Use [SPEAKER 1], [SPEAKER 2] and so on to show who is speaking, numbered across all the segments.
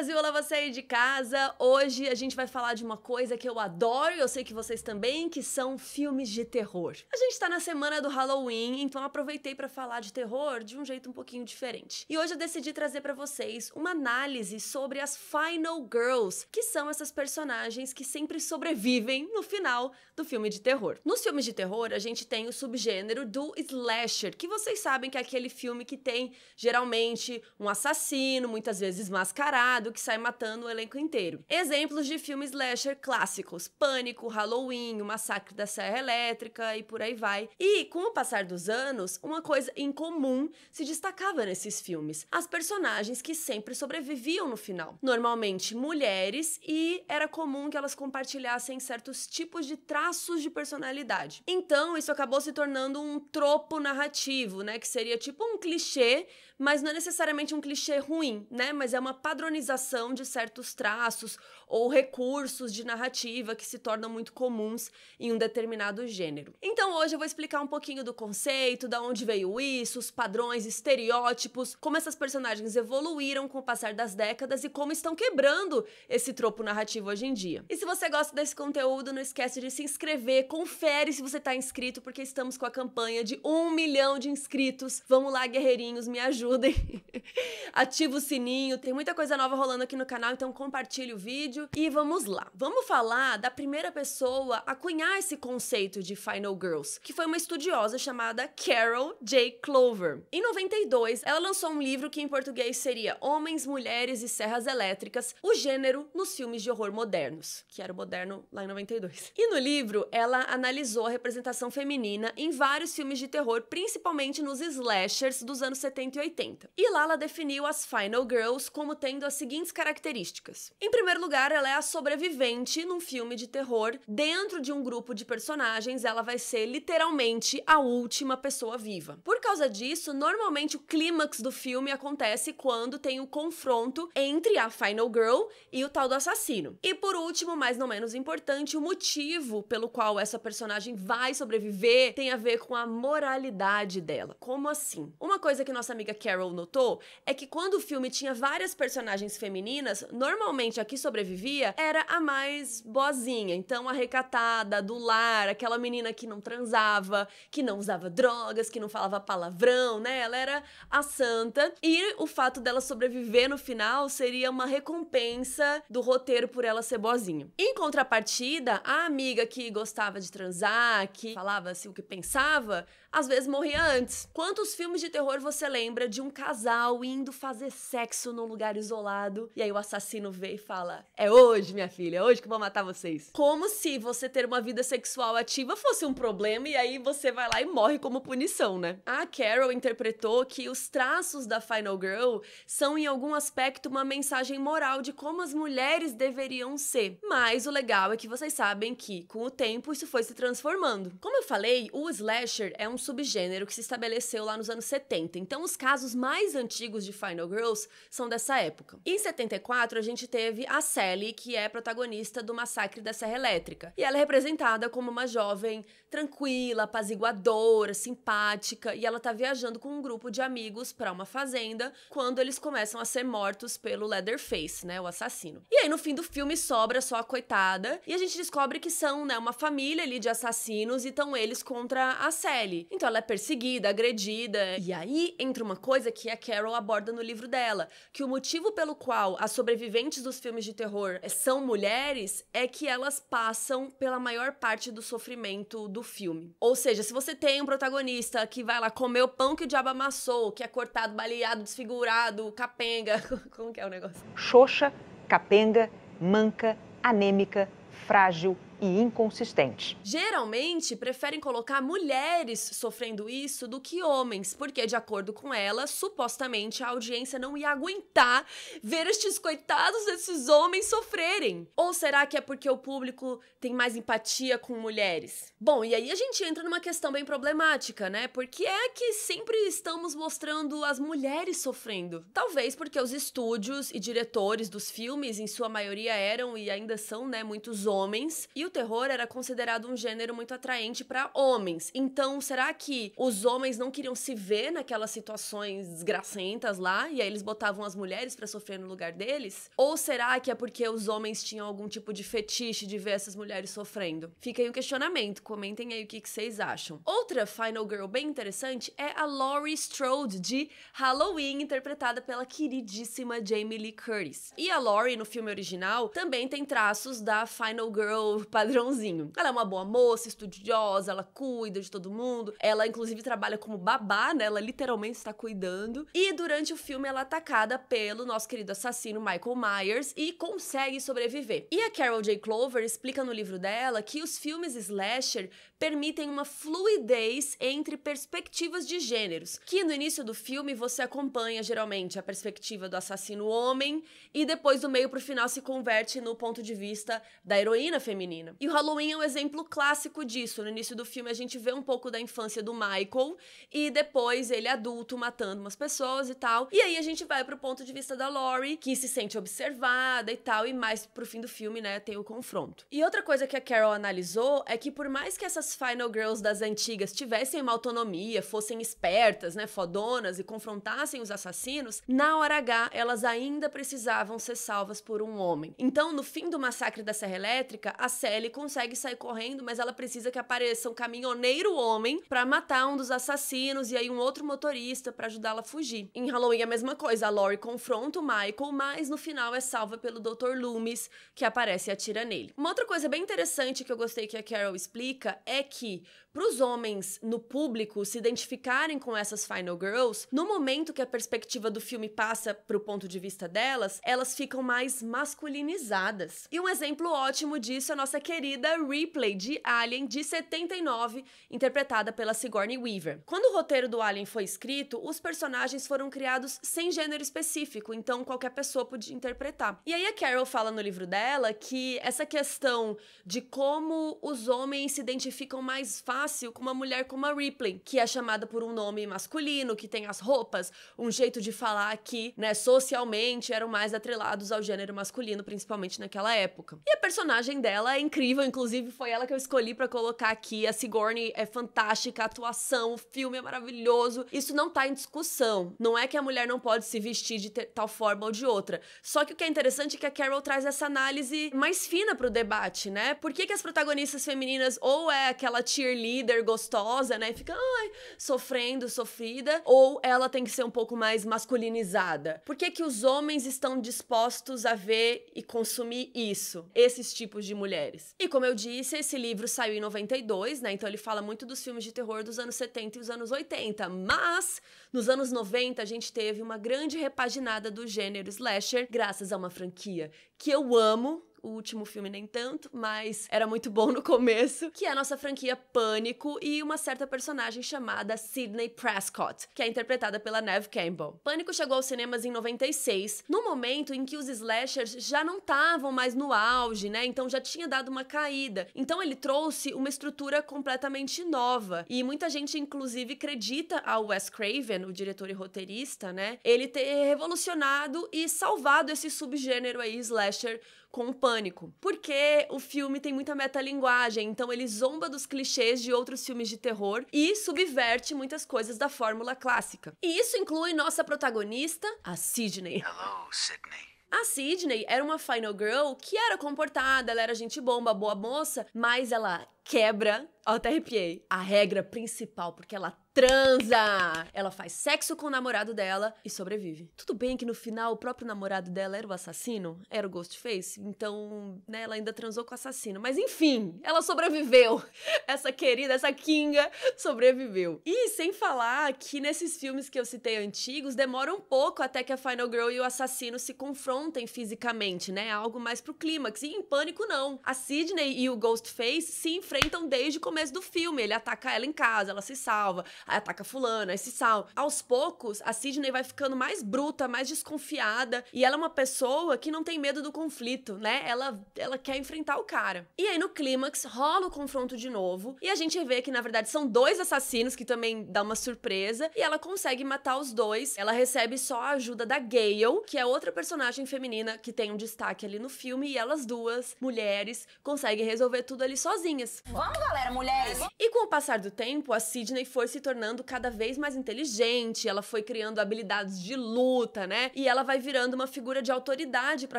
[SPEAKER 1] Brasil, olá você aí de casa. Hoje a gente vai falar de uma coisa que eu adoro e eu sei que vocês também, que são filmes de terror. A gente tá na semana do Halloween, então aproveitei para falar de terror de um jeito um pouquinho diferente. E hoje eu decidi trazer para vocês uma análise sobre as Final Girls, que são essas personagens que sempre sobrevivem no final do filme de terror. Nos filmes de terror, a gente tem o subgênero do slasher, que vocês sabem que é aquele filme que tem geralmente um assassino, muitas vezes mascarado que sai matando o elenco inteiro. Exemplos de filmes slasher clássicos: Pânico, Halloween, O Massacre da Serra Elétrica e por aí vai. E, com o passar dos anos, uma coisa incomum se destacava nesses filmes: as personagens que sempre sobreviviam no final. Normalmente mulheres, e era comum que elas compartilhassem certos tipos de traços de personalidade. Então, isso acabou se tornando um tropo narrativo, né? Que seria tipo um clichê mas não é necessariamente um clichê ruim, né? Mas é uma padronização de certos traços ou recursos de narrativa que se tornam muito comuns em um determinado gênero. Então hoje eu vou explicar um pouquinho do conceito, da onde veio isso, os padrões, estereótipos, como essas personagens evoluíram com o passar das décadas e como estão quebrando esse tropo narrativo hoje em dia. E se você gosta desse conteúdo, não esquece de se inscrever, confere se você está inscrito, porque estamos com a campanha de um milhão de inscritos. Vamos lá, guerreirinhos, me ajuda ajudem. Ativa o sininho, tem muita coisa nova rolando aqui no canal, então compartilhe o vídeo. E vamos lá. Vamos falar da primeira pessoa a cunhar esse conceito de Final Girls, que foi uma estudiosa chamada Carol J. Clover. Em 92, ela lançou um livro que em português seria Homens, Mulheres e Serras Elétricas, o gênero nos filmes de horror modernos, que era o moderno lá em 92. E no livro, ela analisou a representação feminina em vários filmes de terror, principalmente nos slashers dos anos 70 e 80. 80. E lá ela definiu as Final Girls como tendo as seguintes características. Em primeiro lugar, ela é a sobrevivente num filme de terror. Dentro de um grupo de personagens, ela vai ser literalmente a última pessoa viva. Por causa disso, normalmente o clímax do filme acontece quando tem o confronto entre a Final Girl e o tal do assassino. E por último, mas não menos importante, o motivo pelo qual essa personagem vai sobreviver tem a ver com a moralidade dela. Como assim? Uma coisa que nossa amiga Carroll notou é que quando o filme tinha várias personagens femininas, normalmente a que sobrevivia era a mais boazinha. Então, a recatada, do lar, aquela menina que não transava, que não usava drogas, que não falava palavrão, né? Ela era a santa. E o fato dela sobreviver no final seria uma recompensa do roteiro por ela ser boazinha. Em contrapartida, a amiga que gostava de transar, que falava assim o que pensava, às vezes morria antes. Quantos filmes de terror você lembra de um casal indo fazer sexo num lugar isolado e aí o assassino vê e fala: É hoje, minha filha, é hoje que eu vou matar vocês? Como se você ter uma vida sexual ativa fosse um problema e aí você vai lá e morre como punição, né? A Carol interpretou que os traços da Final Girl são, em algum aspecto, uma mensagem moral de como as mulheres deveriam ser. Mas o legal é que vocês sabem que, com o tempo, isso foi se transformando. Como eu falei, o slasher é um subgênero que se estabeleceu lá nos anos 70. Então, os casos mais antigos de Final Girls são dessa época. Em 74, a gente teve a Sally, que é protagonista do massacre da Serra Elétrica. E ela é representada como uma jovem tranquila, apaziguadora, simpática, e ela tá viajando com um grupo de amigos para uma fazenda quando eles começam a ser mortos pelo Leatherface, né, o assassino. E aí no fim do filme sobra só a coitada e a gente descobre que são, né, uma família ali de assassinos e estão eles contra a Sally. Então ela é perseguida, agredida. E aí entra uma coisa que a Carol aborda no livro dela, que o motivo pelo qual as sobreviventes dos filmes de terror são mulheres é que elas passam pela maior parte do sofrimento do filme. Ou seja, se você tem um protagonista que vai lá comer o pão que o diabo amassou, que é cortado, baleado, desfigurado, capenga, como que é o negócio? Xoxa, capenga, manca, anêmica, frágil, e inconsistente. Geralmente preferem colocar mulheres sofrendo isso do que homens, porque, de acordo com ela, supostamente a audiência não ia aguentar ver estes coitados desses homens sofrerem. Ou será que é porque o público tem mais empatia com mulheres? Bom, e aí a gente entra numa questão bem problemática, né? Porque é que sempre estamos mostrando as mulheres sofrendo. Talvez porque os estúdios e diretores dos filmes, em sua maioria, eram e ainda são, né, muitos homens, e o o terror era considerado um gênero muito atraente para homens. Então, será que os homens não queriam se ver naquelas situações desgracentas lá e aí eles botavam as mulheres para sofrer no lugar deles? Ou será que é porque os homens tinham algum tipo de fetiche de ver essas mulheres sofrendo? Fica aí o questionamento, comentem aí o que, que vocês acham. Outra Final Girl bem interessante é a Laurie Strode de Halloween, interpretada pela queridíssima Jamie Lee Curtis. E a Laurie no filme original também tem traços da Final Girl padrãozinho. Ela é uma boa moça, estudiosa, ela cuida de todo mundo. Ela, inclusive, trabalha como babá, né? Ela literalmente está cuidando. E durante o filme, ela é atacada pelo nosso querido assassino Michael Myers e consegue sobreviver. E a Carol J. Clover explica no livro dela que os filmes slasher permitem uma fluidez entre perspectivas de gêneros, que no início do filme você acompanha geralmente a perspectiva do assassino homem e depois do meio pro final se converte no ponto de vista da heroína feminina. E o Halloween é um exemplo clássico disso. No início do filme, a gente vê um pouco da infância do Michael e depois ele adulto matando umas pessoas e tal. E aí a gente vai pro ponto de vista da Laurie, que se sente observada e tal, e mais pro fim do filme, né, tem o confronto. E outra coisa que a Carol analisou é que por mais que essas Final Girls das antigas tivessem uma autonomia, fossem espertas, né, fodonas e confrontassem os assassinos, na hora H elas ainda precisavam ser salvas por um homem. Então, no fim do massacre da Serra Elétrica, a Sally Ellie consegue sair correndo, mas ela precisa que apareça um caminhoneiro homem para matar um dos assassinos e aí um outro motorista para ajudá-la a fugir. Em Halloween é a mesma coisa, a Laurie confronta o Michael, mas no final é salva pelo Dr. Loomis, que aparece e atira nele. Uma outra coisa bem interessante que eu gostei que a Carol explica é que para os homens no público se identificarem com essas Final Girls, no momento que a perspectiva do filme passa para o ponto de vista delas, elas ficam mais masculinizadas. E um exemplo ótimo disso é a nossa querida Ripley de Alien de 79, interpretada pela Sigourney Weaver. Quando o roteiro do Alien foi escrito, os personagens foram criados sem gênero específico, então qualquer pessoa podia interpretar. E aí a Carol fala no livro dela que essa questão de como os homens se identificam mais fácil fácil com uma mulher como a Ripley, que é chamada por um nome masculino, que tem as roupas, um jeito de falar que, né, socialmente eram mais atrelados ao gênero masculino, principalmente naquela época. E a personagem dela é incrível, inclusive foi ela que eu escolhi para colocar aqui. A Sigourney é fantástica, a atuação, o filme é maravilhoso. Isso não tá em discussão. Não é que a mulher não pode se vestir de tal forma ou de outra. Só que o que é interessante é que a Carol traz essa análise mais fina pro debate, né? Por que, que as protagonistas femininas ou é aquela cheerleader líder gostosa, né? E fica, ai, sofrendo, sofrida. Ou ela tem que ser um pouco mais masculinizada. Por que, que os homens estão dispostos a ver e consumir isso? Esses tipos de mulheres. E como eu disse, esse livro saiu em 92, né? Então ele fala muito dos filmes de terror dos anos 70 e os anos 80. Mas, nos anos 90, a gente teve uma grande repaginada do gênero slasher, graças a uma franquia que eu amo, o último filme nem tanto, mas era muito bom no começo, que é a nossa franquia Pânico e uma certa personagem chamada Sidney Prescott, que é interpretada pela Neve Campbell. Pânico chegou aos cinemas em 96, no momento em que os slashers já não estavam mais no auge, né? Então já tinha dado uma caída. Então ele trouxe uma estrutura completamente nova e muita gente inclusive acredita ao Wes Craven, o diretor e roteirista, né? Ele ter revolucionado e salvado esse subgênero aí slasher com o Pânico pânico, porque o filme tem muita metalinguagem, então ele zomba dos clichês de outros filmes de terror e subverte muitas coisas da fórmula clássica. E isso inclui nossa protagonista, a Sidney. Hello, Sidney. A Sidney era uma final girl que era comportada, ela era gente bomba, boa moça, mas ela quebra, ó, até arrepiei, a regra principal, porque ela transa! Ela faz sexo com o namorado dela e sobrevive. Tudo bem que no final o próprio namorado dela era o assassino, era o Ghostface, então, né, ela ainda transou com o assassino. Mas enfim, ela sobreviveu. Essa querida, essa Kinga sobreviveu. E sem falar que nesses filmes que eu citei antigos, demora um pouco até que a Final Girl e o assassino se confrontem fisicamente, né? Algo mais pro clímax. E em Pânico, não. A Sydney e o Ghostface se enfrentam enfrentam desde o começo do filme. Ele ataca ela em casa, ela se salva, aí ataca fulano, aí se salva. Aos poucos, a Sidney vai ficando mais bruta, mais desconfiada, e ela é uma pessoa que não tem medo do conflito, né? Ela, ela quer enfrentar o cara. E aí no clímax rola o confronto de novo, e a gente vê que na verdade são dois assassinos que também dá uma surpresa, e ela consegue matar os dois. Ela recebe só a ajuda da Gale, que é outra personagem feminina que tem um destaque ali no filme, e elas duas, mulheres, conseguem resolver tudo ali sozinhas. Vamos, galera, mulheres! É, e com o passar do tempo, a Sidney foi se tornando cada vez mais inteligente, ela foi criando habilidades de luta, né? E ela vai virando uma figura de autoridade para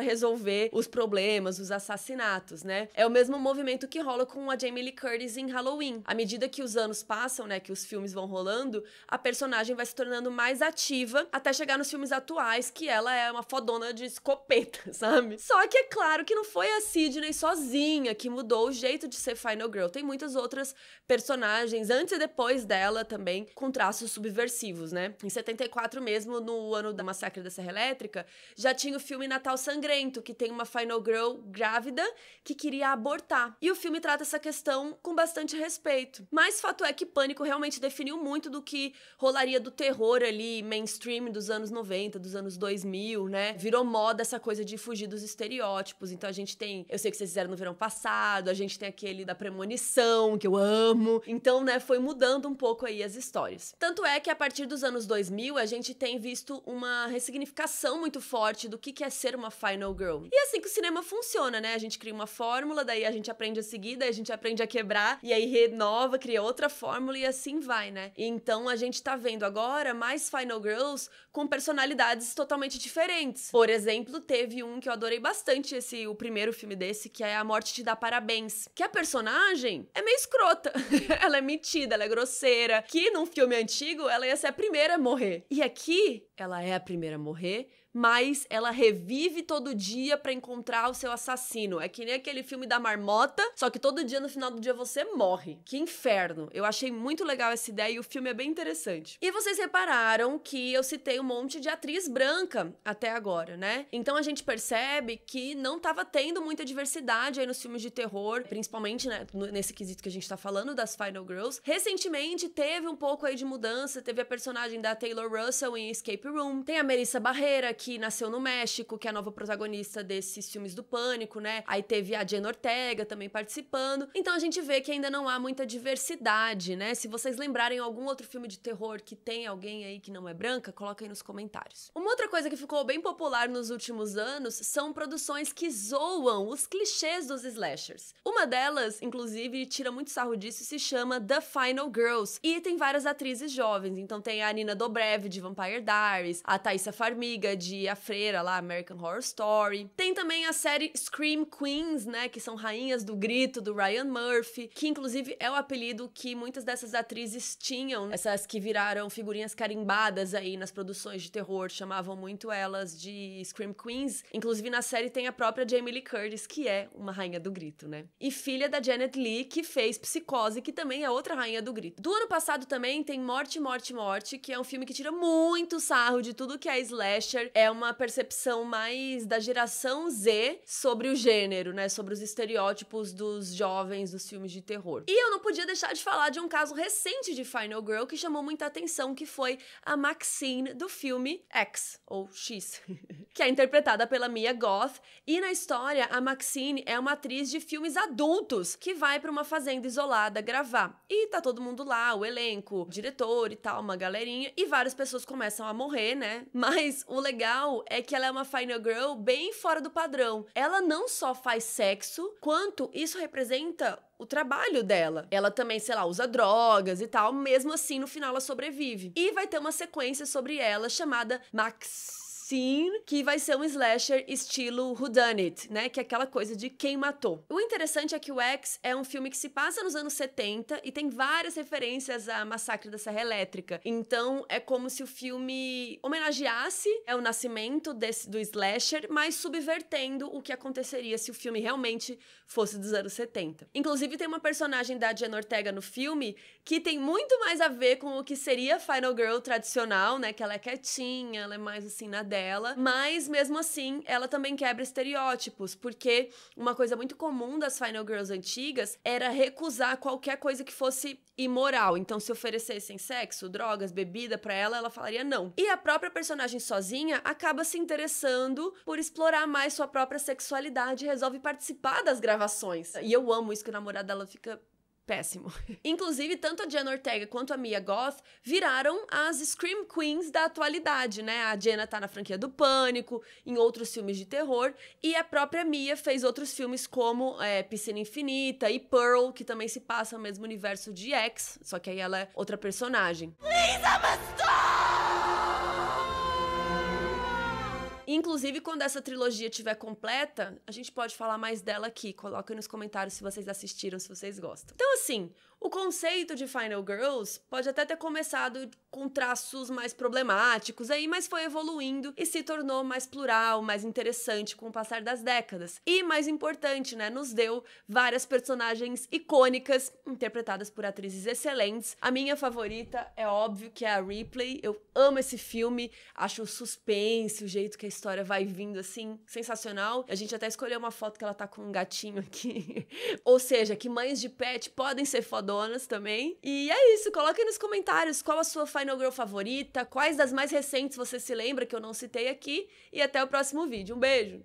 [SPEAKER 1] resolver os problemas, os assassinatos, né? É o mesmo movimento que rola com a Jamie Lee Curtis em Halloween. À medida que os anos passam, né, que os filmes vão rolando, a personagem vai se tornando mais ativa até chegar nos filmes atuais, que ela é uma fodona de escopeta, sabe? Só que é claro que não foi a Sidney sozinha que mudou o jeito de ser Final Girl, tem muitas outras personagens, antes e depois dela também, com traços subversivos, né? Em 74 mesmo, no ano da Massacre da Serra Elétrica, já tinha o filme Natal Sangrento, que tem uma Final Girl grávida que queria abortar. E o filme trata essa questão com bastante respeito. Mas fato é que Pânico realmente definiu muito do que rolaria do terror ali, mainstream dos anos 90, dos anos 2000, né? Virou moda essa coisa de fugir dos estereótipos. Então a gente tem, eu sei que vocês fizeram no verão passado, a gente tem aquele da premonição premonição, que eu amo. Então, né, foi mudando um pouco aí as histórias. Tanto é que a partir dos anos 2000 a gente tem visto uma ressignificação muito forte do que é ser uma final girl. E é assim que o cinema funciona, né? A gente cria uma fórmula, daí a gente aprende a seguir, daí a gente aprende a quebrar e aí renova, cria outra fórmula e assim vai, né? Então a gente tá vendo agora mais final girls com personalidades totalmente diferentes. Por exemplo, teve um que eu adorei bastante esse o primeiro filme desse, que é A Morte te dá parabéns, que a personagem personagem é meio escrota. ela é metida, ela é grosseira. Que num filme antigo ela ia ser a primeira a morrer. E aqui ela é a primeira a morrer mas ela revive todo dia para encontrar o seu assassino. É que nem aquele filme da marmota, só que todo dia no final do dia você morre. Que inferno. Eu achei muito legal essa ideia e o filme é bem interessante. E vocês repararam que eu citei um monte de atriz branca até agora, né? Então a gente percebe que não tava tendo muita diversidade aí nos filmes de terror, principalmente né, nesse quesito que a gente tá falando das Final Girls. Recentemente teve um pouco aí de mudança, teve a personagem da Taylor Russell em Escape Room, tem a Melissa Barreira, que nasceu no México, que é a nova protagonista desses filmes do Pânico, né? Aí teve a Jen Ortega também participando. Então a gente vê que ainda não há muita diversidade, né? Se vocês lembrarem algum outro filme de terror que tem alguém aí que não é branca, coloca aí nos comentários. Uma outra coisa que ficou bem popular nos últimos anos são produções que zoam os clichês dos slashers. Uma delas, inclusive, tira muito sarro disso, se chama The Final Girls. E tem várias atrizes jovens. Então tem a Nina Dobrev, de Vampire Diaries, a Thaisa Farmiga, de de A Freira lá, American Horror Story. Tem também a série Scream Queens, né, que são rainhas do grito do Ryan Murphy, que inclusive é o apelido que muitas dessas atrizes tinham, né? essas que viraram figurinhas carimbadas aí nas produções de terror, chamavam muito elas de Scream Queens. Inclusive na série tem a própria Jamie Lee Curtis, que é uma rainha do grito, né? E filha da Janet Lee, que fez Psicose, que também é outra rainha do grito. Do ano passado também tem Morte, Morte, Morte, que é um filme que tira muito sarro de tudo que é slasher. É é uma percepção mais da geração Z sobre o gênero, né? Sobre os estereótipos dos jovens dos filmes de terror. E eu não podia deixar de falar de um caso recente de Final Girl que chamou muita atenção, que foi a Maxine do filme X, ou X, que é interpretada pela Mia Goth. E na história, a Maxine é uma atriz de filmes adultos que vai para uma fazenda isolada gravar. E tá todo mundo lá, o elenco, o diretor e tal, uma galerinha, e várias pessoas começam a morrer, né? Mas o legal legal é que ela é uma final girl bem fora do padrão. Ela não só faz sexo, quanto isso representa o trabalho dela. Ela também, sei lá, usa drogas e tal, mesmo assim no final ela sobrevive. E vai ter uma sequência sobre ela chamada Max sim, que vai ser um slasher estilo It, né? Que é aquela coisa de quem matou. O interessante é que o X é um filme que se passa nos anos 70 e tem várias referências a Massacre da Serra Elétrica. Então é como se o filme homenageasse é o nascimento desse, do slasher, mas subvertendo o que aconteceria se o filme realmente fosse dos anos 70. Inclusive tem uma personagem da Jenna Ortega no filme que tem muito mais a ver com o que seria Final Girl tradicional, né? Que ela é quietinha, ela é mais assim na dela dela, mas mesmo assim ela também quebra estereótipos, porque uma coisa muito comum das Final Girls antigas era recusar qualquer coisa que fosse imoral. Então, se oferecessem sexo, drogas, bebida para ela, ela falaria não. E a própria personagem sozinha acaba se interessando por explorar mais sua própria sexualidade e resolve participar das gravações. E eu amo isso que o namorado dela fica péssimo. Inclusive, tanto a Jenna Ortega quanto a Mia Goth viraram as Scream Queens da atualidade, né? A Jenna tá na franquia do Pânico, em outros filmes de terror, e a própria Mia fez outros filmes como é, Piscina Infinita e Pearl, que também se passa no mesmo universo de X, só que aí ela é outra personagem. Please, mas... Inclusive, quando essa trilogia estiver completa, a gente pode falar mais dela aqui. Coloca aí nos comentários se vocês assistiram, se vocês gostam. Então, assim, o conceito de Final Girls pode até ter começado com traços mais problemáticos aí, mas foi evoluindo e se tornou mais plural, mais interessante com o passar das décadas. E mais importante, né, nos deu várias personagens icônicas interpretadas por atrizes excelentes. A minha favorita é óbvio que é a Ripley. Eu amo esse filme, acho o suspense, o jeito que a história vai vindo assim, sensacional. A gente até escolheu uma foto que ela tá com um gatinho aqui. Ou seja, que mães de pet podem ser foda também. E é isso, Coloque nos comentários qual a sua Final Girl favorita, quais das mais recentes você se lembra que eu não citei aqui. E até o próximo vídeo. Um beijo!